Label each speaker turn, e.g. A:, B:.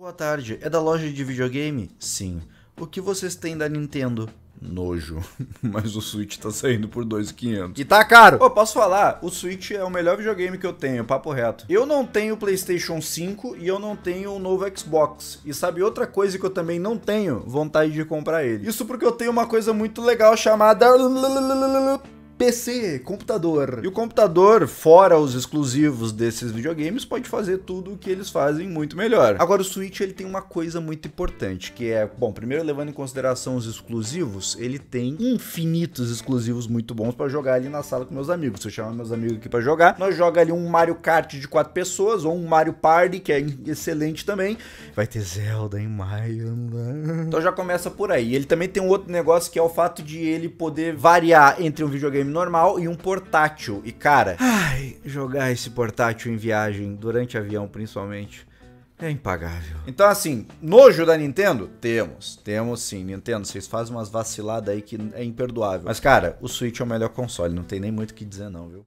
A: Boa tarde, é da loja de videogame? Sim. O que vocês têm da Nintendo? Nojo. Mas o Switch tá saindo por 2.500. E tá caro. Pô, posso falar? O Switch é o melhor videogame que eu tenho, papo reto. Eu não tenho PlayStation 5 e eu não tenho o um novo Xbox. E sabe outra coisa que eu também não tenho? Vontade de comprar ele. Isso porque eu tenho uma coisa muito legal chamada PC, computador. E o computador, fora os exclusivos desses videogames, pode fazer tudo o que eles fazem muito melhor. Agora o Switch ele tem uma coisa muito importante, que é, bom, primeiro levando em consideração os exclusivos, ele tem infinitos exclusivos muito bons para jogar ali na sala com meus amigos. Se eu chamar meus amigos aqui para jogar, nós joga ali um Mario Kart de quatro pessoas ou um Mario Party, que é excelente também.
B: Vai ter Zelda em maio. Né?
A: Então já começa por aí. Ele também tem um outro negócio que é o fato de ele poder variar entre um videogame videogame normal e um portátil. E cara, ai, jogar esse portátil em viagem, durante avião principalmente,
C: é impagável.
A: Então, assim, nojo da Nintendo? Temos, temos sim. Nintendo, vocês fazem umas vaciladas aí que é imperdoável. Mas, cara, o Switch é o melhor console, não tem nem muito o que dizer, não, viu?